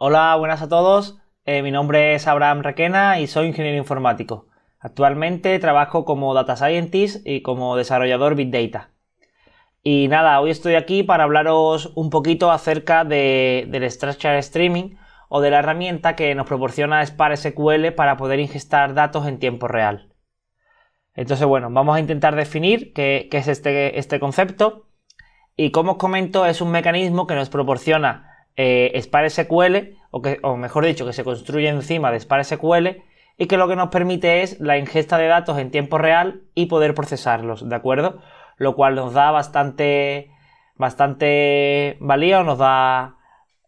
Hola, buenas a todos. Eh, mi nombre es Abraham Requena y soy ingeniero informático. Actualmente trabajo como Data Scientist y como desarrollador Big Data. Y nada, hoy estoy aquí para hablaros un poquito acerca del Structure Streaming o de la herramienta que nos proporciona Spark SQL para poder ingestar datos en tiempo real. Entonces, bueno, vamos a intentar definir qué, es este, este concepto. Y como os comento, es un mecanismo que nos proporciona eh, SQL, o, que, o mejor dicho, que se construye encima de SQL y que lo que nos permite es la ingesta de datos en tiempo real y poder procesarlos, ¿de acuerdo? Lo cual nos da bastante, bastante valía, nos da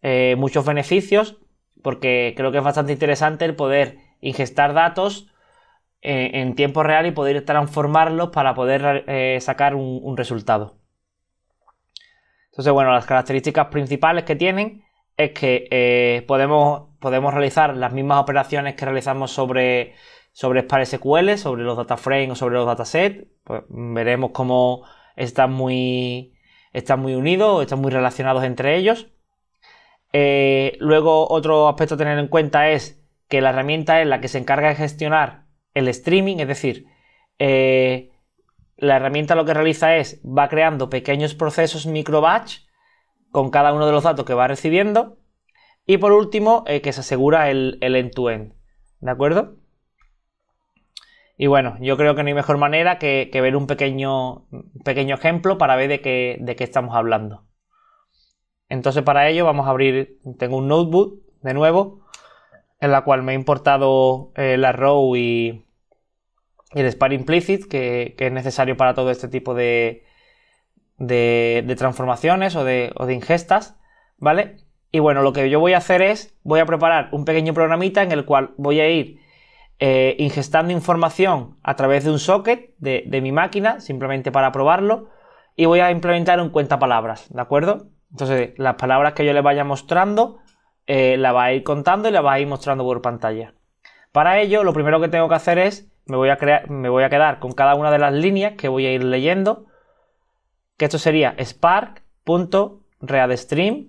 eh, muchos beneficios, porque creo que es bastante interesante el poder ingestar datos eh, en tiempo real y poder transformarlos para poder eh, sacar un resultado. Entonces, bueno, las características principales que tienen es que eh, podemos, podemos realizar las mismas operaciones que realizamos sobre, sobre SQL, sobre los data o sobre los datasets. Pues, veremos cómo están muy, están muy unidos, están muy relacionados entre ellos. Eh, luego, otro aspecto a tener en cuenta es que la herramienta es la que se encarga de gestionar el streaming, es decir, eh, la herramienta lo que realiza es, va creando pequeños procesos micro-batch con cada uno de los datos que va recibiendo. Y por último, eh, que se asegura el end-to-end. -end, to end de acuerdo? Y bueno, yo creo que no hay mejor manera que, ver un pequeño, pequeño, ejemplo para ver de qué, de qué estamos hablando. Entonces para ello vamos a abrir, tengo un notebook de nuevo, en la cual me he importado eh, la row y, el SPAR implicit, que, es necesario para todo este tipo de, de, transformaciones o de, ingestas, ¿vale? Y bueno, lo que yo voy a hacer es, voy a preparar un pequeño programita en el cual voy a ir eh, ingestando información a través de un socket de, mi máquina, simplemente para probarlo, y voy a implementar un palabras, ¿de acuerdo? Entonces, las palabras que yo le vaya mostrando, eh, la va a ir contando y la va a ir mostrando por pantalla. Para ello, lo primero que tengo que hacer es me voy, a crear, me voy a quedar con cada una de las líneas que voy a ir leyendo, que esto sería spark.readstream.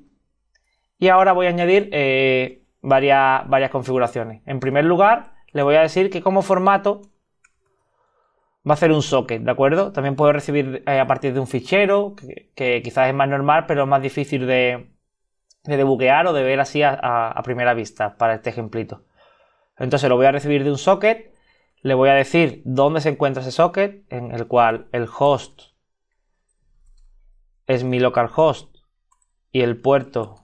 Y ahora voy a añadir eh, varias, varias configuraciones. En primer lugar, le voy a decir que como formato va a ser un socket, ¿de acuerdo? También puedo recibir eh, a partir de un fichero, que, quizás es más normal, pero es más difícil de, de debuguear o de ver así a, a primera vista para este ejemplito. Entonces lo voy a recibir de un socket le voy a decir dónde se encuentra ese socket, en el cual el host es mi localhost y el puerto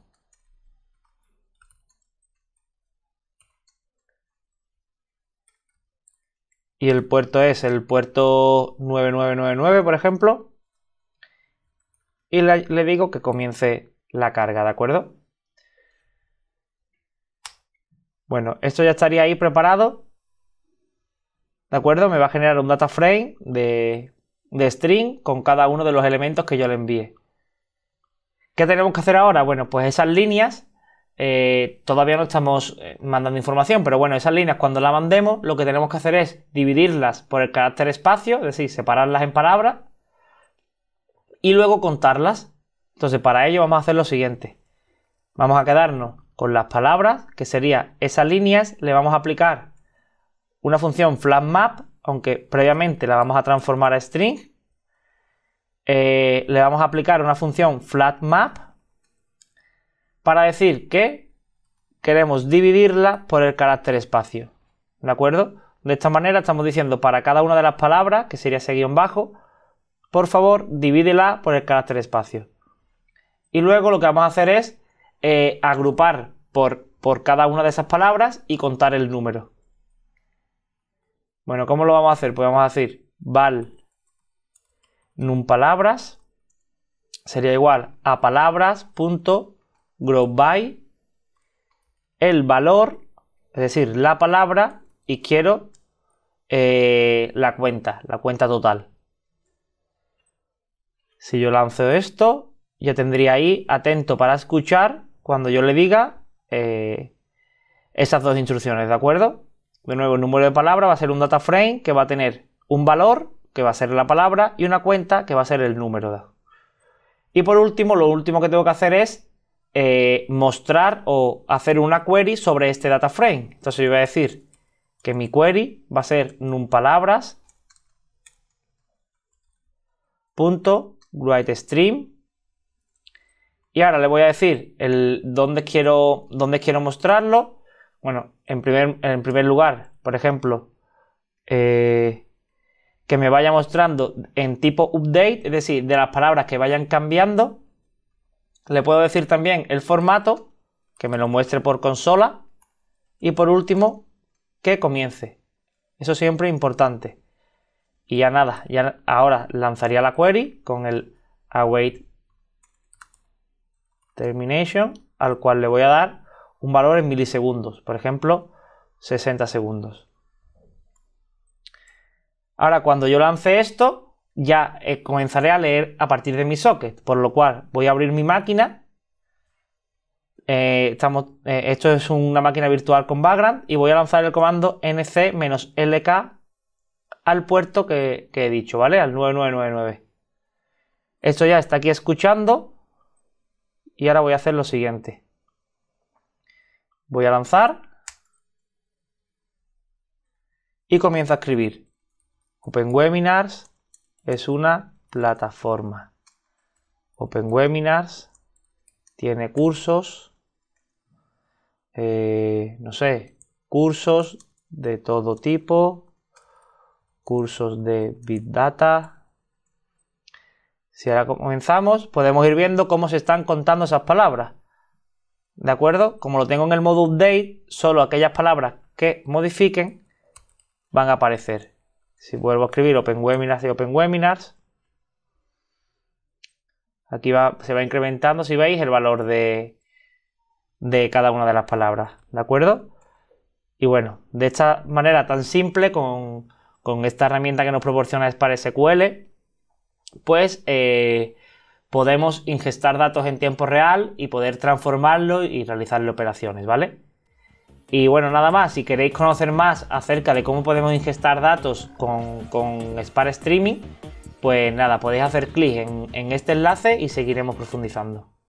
y el puerto es el puerto 9999 por ejemplo y le, le digo que comience la carga, ¿de acuerdo? Bueno, esto ya estaría ahí preparado ¿de acuerdo? Me va a generar un data frame de, string con cada uno de los elementos que yo le envíe. ¿Qué tenemos que hacer ahora? Bueno, pues esas líneas eh, todavía no estamos eh, mandando información, pero bueno, esas líneas cuando las mandemos, lo que tenemos que hacer es dividirlas por el carácter espacio, es decir, separarlas en palabras y luego contarlas. Entonces, para ello vamos a hacer lo siguiente. Vamos a quedarnos con las palabras, que sería esas líneas, le vamos a aplicar una función flatMap, aunque previamente la vamos a transformar a string. Eh, le vamos a aplicar una función flatMap para decir que queremos dividirla por el carácter espacio. ¿De acuerdo? De esta manera estamos diciendo para cada una de las palabras, que sería ese guión bajo, por favor, divídela por el carácter espacio. Y luego lo que vamos a hacer es eh, agrupar por, por cada una de esas palabras y contar el número. Bueno, ¿cómo lo vamos a hacer? Pues vamos a decir val num palabras sería igual a palabras.growby el valor, es decir, la palabra y quiero eh, la cuenta, la cuenta total. Si yo lanzo esto, ya tendría ahí atento para escuchar cuando yo le diga eh, esas dos instrucciones, ¿de acuerdo? De nuevo, el número de palabras va a ser un data frame que va a tener un valor, que va a ser la palabra, y una cuenta, que va a ser el número. Y por último, lo último que tengo que hacer es eh, mostrar o hacer una query sobre este data frame. Entonces yo voy a decir que mi query va a ser num stream y ahora le voy a decir el dónde quiero dónde quiero mostrarlo bueno, en primer, en primer lugar, por ejemplo, eh, que me vaya mostrando en tipo update, es decir, de las palabras que vayan cambiando. Le puedo decir también el formato, que me lo muestre por consola. Y por último, que comience. Eso siempre es importante. Y ya nada, ya ahora lanzaría la query con el await termination, al cual le voy a dar un valor en milisegundos, por ejemplo, 60 segundos. Ahora cuando yo lance esto, ya eh, comenzaré a leer a partir de mi socket, por lo cual voy a abrir mi máquina. Eh, estamos, eh, esto es una máquina virtual con background y voy a lanzar el comando nc-lk al puerto que, que he dicho, ¿vale? Al 9999. Esto ya está aquí escuchando y ahora voy a hacer lo siguiente. Voy a lanzar. Y comienzo a escribir. Open Webinars es una plataforma. Open Webinars tiene cursos. Eh, no sé, cursos de todo tipo, cursos de Big Data. Si ahora comenzamos, podemos ir viendo cómo se están contando esas palabras. ¿De acuerdo? Como lo tengo en el modo update, solo aquellas palabras que modifiquen van a aparecer. Si vuelvo a escribir Open Webinars y Open Webinars, aquí va, se va incrementando, si veis, el valor de, de cada una de las palabras. ¿De acuerdo? Y bueno, de esta manera tan simple, con, esta herramienta que nos proporciona para SQL, pues eh, podemos ingestar datos en tiempo real y poder transformarlo y realizarle operaciones, ¿vale? Y bueno, nada más, si queréis conocer más acerca de cómo podemos ingestar datos con, con Spark Streaming, pues nada, podéis hacer clic en este enlace y seguiremos profundizando.